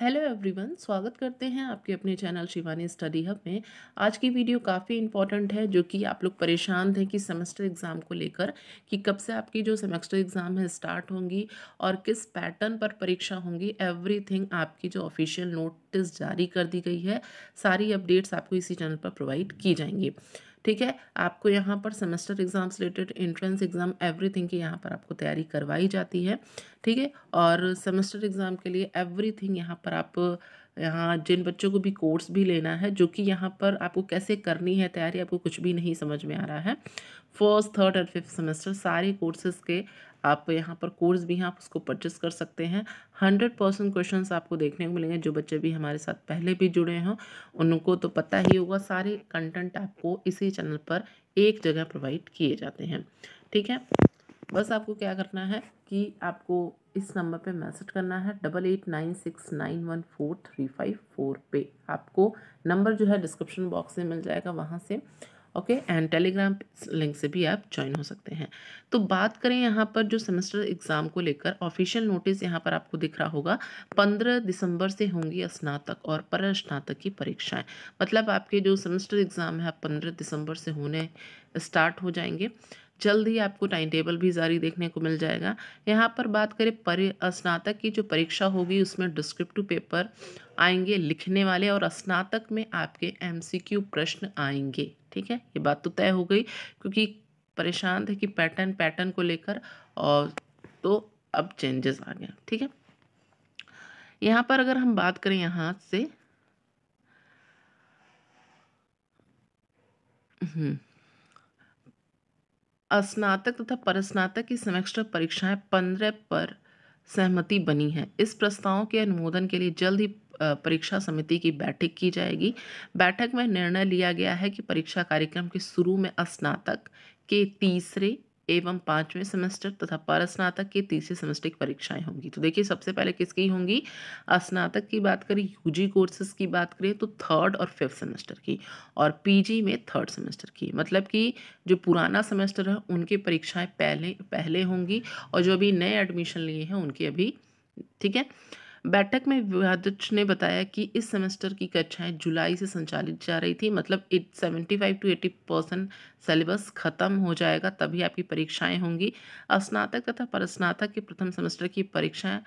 hello everyone स्वागत करते हैं आपके अपने चैनल शिवानी स्टडी हब में आज की वीडियो काफ़ी इंपॉर्टेंट है जो कि आप लोग परेशान थे कि सेमेस्टर एग्ज़ाम को लेकर कि कब से आपकी जो सेमेस्टर एग्ज़ाम है स्टार्ट होंगी और किस पैटर्न पर परीक्षा होंगी एवरीथिंग आपकी जो ऑफिशियल नोटिस जारी कर दी गई है सारी अपडेट्स आपको इसी चैनल पर प्रोवाइड की जाएंगी ठीक है आपको यहाँ पर semester exam related entrance exam everything की यहाँ पर आपको तैयारी करवाई जाती है ठीक है और सेमेस्टर एग्ज़ाम के लिए एवरीथिंग यहाँ पर आप यहाँ जिन बच्चों को भी कोर्स भी लेना है जो कि यहाँ पर आपको कैसे करनी है तैयारी आपको कुछ भी नहीं समझ में आ रहा है फर्स्ट थर्ड और फिफ्थ सेमेस्टर सारे कोर्सेज के आप यहाँ पर कोर्स भी हैं आप उसको परचेस कर सकते हैं हंड्रेड परसेंट क्वेश्चन आपको देखने को मिलेंगे जो बच्चे भी हमारे साथ पहले भी जुड़े हों उनको तो पता ही होगा सारे कंटेंट आपको इसी चैनल पर एक जगह प्रोवाइड किए जाते हैं ठीक है बस आपको क्या करना है कि आपको इस नंबर पे मैसेज करना है double eight nine six nine one four three five four पे आपको नंबर जो है डिस्क्रिप्शन बॉक्स में मिल जाएगा वहाँ से ओके एंड टेलीग्राम लिंक से भी आप ज्वाइन हो सकते हैं तो बात करें यहाँ पर जो सेमेस्टर एग्ज़ाम को लेकर ऑफिशियल नोटिस यहाँ पर आपको दिख रहा होगा पंद्रह दिसंबर से होंगी स्नातक और पर स्नातक की परीक्षाएं मतलब आपके जो सेमेस्टर एग्ज़ाम है पंद्रह दिसंबर से होने स्टार्ट हो जाएंगे जल्द ही आपको टाइम टेबल भी जारी देखने को मिल जाएगा यहाँ पर बात करें परि स्नातक की जो परीक्षा होगी उसमें डिस्क्रिप्टिव पेपर आएंगे लिखने वाले और स्नातक में आपके एम प्रश्न आएंगे ठीक है ये बात तो तय हो गई क्योंकि परेशान थे कि पैटर्न पैटर्न को लेकर और तो अब चेंजेस आ गया ठीक है यहाँ पर अगर हम बात करें यहाँ से हम्म स्नातक तथा परस्नातक की सेमेस्टर परीक्षाएं पंद्रह पर सहमति बनी है इस प्रस्ताव के अनुमोदन के लिए जल्द ही परीक्षा समिति की बैठक की जाएगी बैठक में निर्णय लिया गया है कि परीक्षा कार्यक्रम के शुरू में स्नातक के तीसरे एवं पाँचवें सेमेस्टर तथा पर स्नातक के तीसरे सेमेस्टर की परीक्षाएं होंगी तो देखिए सबसे पहले किसकी होंगी स्नातक की बात करें यूजी कोर्सेज की बात करें तो थर्ड और फिफ्थ सेमेस्टर की और पीजी में थर्ड सेमेस्टर की मतलब कि जो पुराना सेमेस्टर है उनकी परीक्षाएँ पहले पहले होंगी और जो अभी नए एडमिशन लिए हैं उनकी अभी ठीक है बैठक में विभाध्यक्ष ने बताया कि इस सेमेस्टर की कक्षाएं जुलाई से संचालित जा रही थी मतलब eight seventy five to eighty percent syllabus खत्म हो जाएगा तभी आपकी परीक्षाएं होंगी स्नातक तथा परस्नातक के प्रथम सेमेस्टर की परीक्षाएं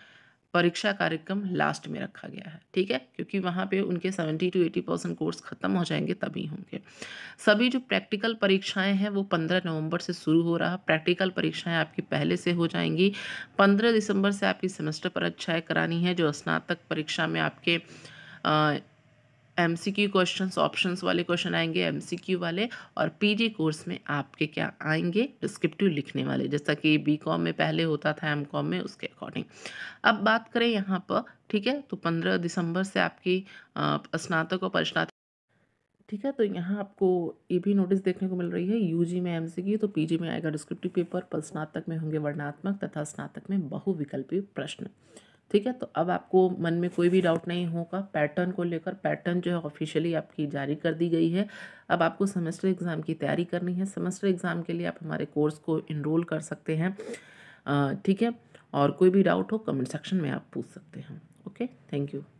परीक्षा कार्यक्रम लास्ट में रखा गया है ठीक है क्योंकि वहाँ पे उनके 70 टू 80 परसेंट कोर्स ख़त्म हो जाएंगे तभी होंगे सभी जो प्रैक्टिकल परीक्षाएं हैं वो 15 नवंबर से शुरू हो रहा प्रैक्टिकल परीक्षाएं आपकी पहले से हो जाएंगी 15 दिसंबर से आपकी सेमेस्टर परीक्षाएँ करानी है जो स्नातक परीक्षा में आपके M C Q question option वाले क्वेश्चन आएंगे एम सी क्यू वाले और पी जी कोर्स में आपके क्या आएंगे डिस्क्रिप्टिव लिखने वाले जैसा कि बी कॉम में पहले होता था एम कॉम में उसके अकॉर्डिंग अब बात करें यहाँ पर ठीक है तो पंद्रह दिसंबर से आपकी स्नातक और परिस्नातक ठीक है तो यहाँ आपको ये भी नोटिस देखने को मिल रही है यूजी में एमसीक्यू तो पीजी में आएगा डिस्क्रिप्टिव पेपर पर स्नातक में होंगे वर्णात्मक तथा स्नातक में बहुविकल्पी प्रश्न ठीक है तो अब आपको मन में कोई भी डाउट नहीं होगा पैटर्न को लेकर पैटर्न जो है ऑफिशियली आपकी जारी कर दी गई है अब आपको सेमेस्टर एग्ज़ाम की तैयारी करनी है सेमेस्टर एग्ज़ाम के लिए आप हमारे कोर्स को इनरोल कर सकते हैं ठीक है और कोई भी डाउट हो कमेंट सेक्शन में आप पूछ सकते हैं ओके थैंक यू